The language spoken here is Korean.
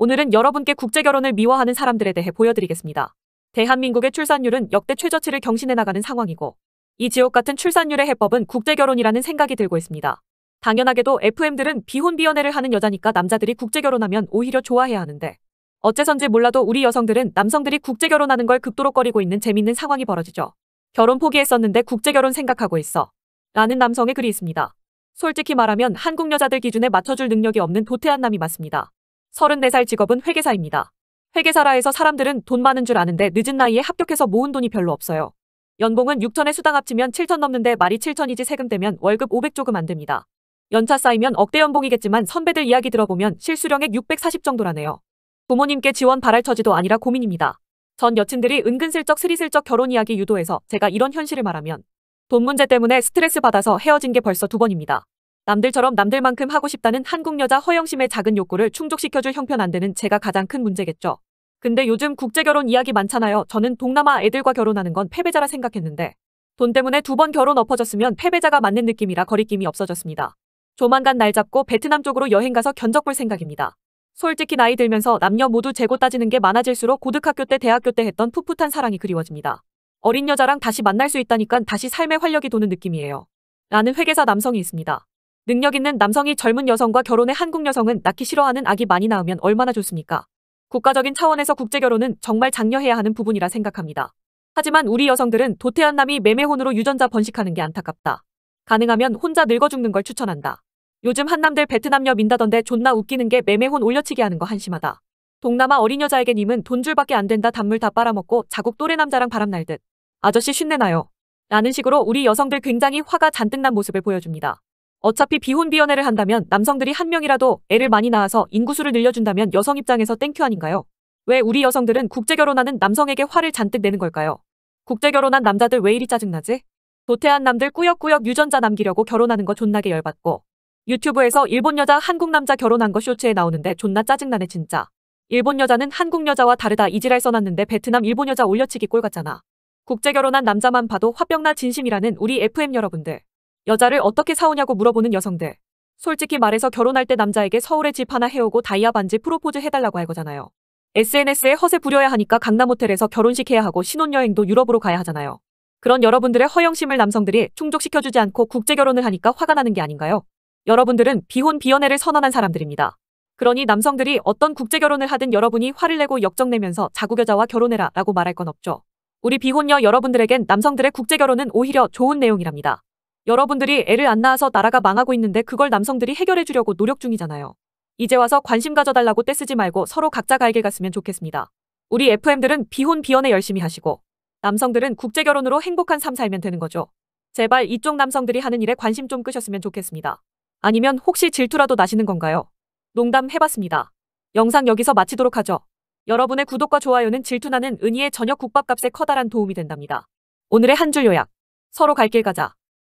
오늘은 여러분께 국제결혼을 미워하는 사람들에 대해 보여드리겠습니다. 대한민국의 출산율은 역대 최저치를 경신해 나가는 상황이고 이 지옥 같은 출산율의 해법은 국제결혼이라는 생각이 들고 있습니다. 당연하게도 FM들은 비혼비연애를 하는 여자니까 남자들이 국제결혼하면 오히려 좋아해야 하는데 어째선지 몰라도 우리 여성들은 남성들이 국제결혼하는 걸극도로꺼리고 있는 재밌는 상황이 벌어지죠. 결혼 포기했었는데 국제결혼 생각하고 있어. 라는 남성의 글이 있습니다. 솔직히 말하면 한국 여자들 기준에 맞춰줄 능력이 없는 도태한 남이 맞습니다. 34살 직업은 회계사입니다. 회계사라 해서 사람들은 돈 많은 줄 아는데 늦은 나이에 합격해서 모은 돈이 별로 없어요. 연봉은 6천에 수당 합치면 7천 넘는데 말이 7천이지 세금 떼면 월급 500 조금 안 됩니다. 연차 쌓이면 억대 연봉이겠지만 선배들 이야기 들어보면 실수령액 640 정도라네요. 부모님께 지원 바랄 처지도 아니라 고민입니다. 전 여친들이 은근슬쩍 스리슬쩍 결혼 이야기 유도해서 제가 이런 현실을 말하면 돈 문제 때문에 스트레스 받아서 헤어진 게 벌써 두 번입니다. 남들처럼 남들만큼 하고 싶다는 한국 여자 허영심의 작은 욕구를 충족시켜줄 형편 안 되는 제가 가장 큰 문제겠죠. 근데 요즘 국제결혼 이야기 많잖아요. 저는 동남아 애들과 결혼하는 건 패배자라 생각했는데 돈 때문에 두 번 결혼 엎어졌으면 패배자가 맞는 느낌이라 거리낌이 없어졌습니다. 조만간 날 잡고 베트남 쪽으로 여행가서 견적 볼 생각입니다. 솔직히 나이 들면서 남녀 모두 재고 따지는 게 많아질수록 고등학교 때 대학교 때 했던 풋풋한 사랑이 그리워집니다. 어린 여자랑 다시 만날 수 있다니까 다시 삶의 활력이 도는 느낌이에요. 라는 회계사 남성이 있습니다. 능력 있는 남성이 젊은 여성과 결혼해 한국 여성은 낳기 싫어하는 아기 많이 낳으면 얼마나 좋습니까? 국가적인 차원에서 국제 결혼은 정말 장려해야 하는 부분이라 생각합니다. 하지만 우리 여성들은 도태한 남이 매매혼으로 유전자 번식하는 게 안타깝다. 가능하면 혼자 늙어 죽는 걸 추천한다. 요즘 한남들 베트남녀 민다던데 존나 웃기는 게 매매혼 올려치기 하는 거 한심하다. 동남아 어린 여자에게 님은 돈줄밖에 안 된다 단물 다 빨아먹고 자국 또래 남자랑 바람날 듯. 아저씨 쉰내나요. 라는 식으로 우리 여성들 굉장히 화가 잔뜩 난 모습을 보여줍니다. 어차피 비혼비연애를 한다면 남성들이 한 명이라도 애를 많이 낳아서 인구수를 늘려준다면 여성 입장에서 땡큐 아닌가요? 왜 우리 여성들은 국제결혼하는 남성에게 화를 잔뜩 내는 걸까요? 국제결혼한 남자들 왜 이리 짜증나지? 도태한 남들 꾸역꾸역 유전자 남기려고 결혼하는 거 존나게 열받고 유튜브에서 일본 여자 한국 남자 결혼한 거 쇼츠에 나오는데 존나 짜증나네 진짜. 일본 여자는 한국 여자와 다르다 이지랄 써놨는데 베트남 일본 여자 올려치기 꼴 같잖아. 국제결혼한 남자만 봐도 화병나 진심이라는 우리 FM 여러분들. 여자를 어떻게 사오냐고 물어보는 여성들. 솔직히 말해서 결혼할 때 남자에게 서울에 집 하나 해오고 다이아 반지 프로포즈 해달라고 할 거잖아요. SNS에 허세 부려야 하니까 강남 호텔에서 결혼식 해야 하고 신혼여행도 유럽으로 가야 하잖아요. 그런 여러분들의 허영심을 남성들이 충족시켜주지 않고 국제결혼을 하니까 화가 나는 게 아닌가요? 여러분들은 비혼 비연애를 선언한 사람들입니다. 그러니 남성들이 어떤 국제결혼을 하든 여러분이 화를 내고 역정내면서 자국 여자와 결혼해라 라고 말할 건 없죠. 우리 비혼녀 여러분들에겐 남성들의 국제결혼은 오히려 좋은 내용이랍니다. 여러분들이 애를 안 낳아서 나라가 망하고 있는데 그걸 남성들이 해결해 주려고 노력 중이잖아요. 이제 와서 관심 가져달라고 떼쓰지 말고 서로 각자 갈 길 갔으면 좋겠습니다. 우리 FM들은 비혼 비연에 열심히 하시고 남성들은 국제 결혼으로 행복한 삶 살면 되는 거죠. 제발 이쪽 남성들이 하는 일에 관심 좀 끄셨으면 좋겠습니다. 아니면 혹시 질투라도 나시는 건가요? 농담 해봤습니다. 영상 여기서 마치도록 하죠. 여러분의 구독과 좋아요는 질투나는 은희의 저녁 국밥값에 커다란 도움이 된답니다. 오늘의 한 줄 요약. 서로 갈 길 가자.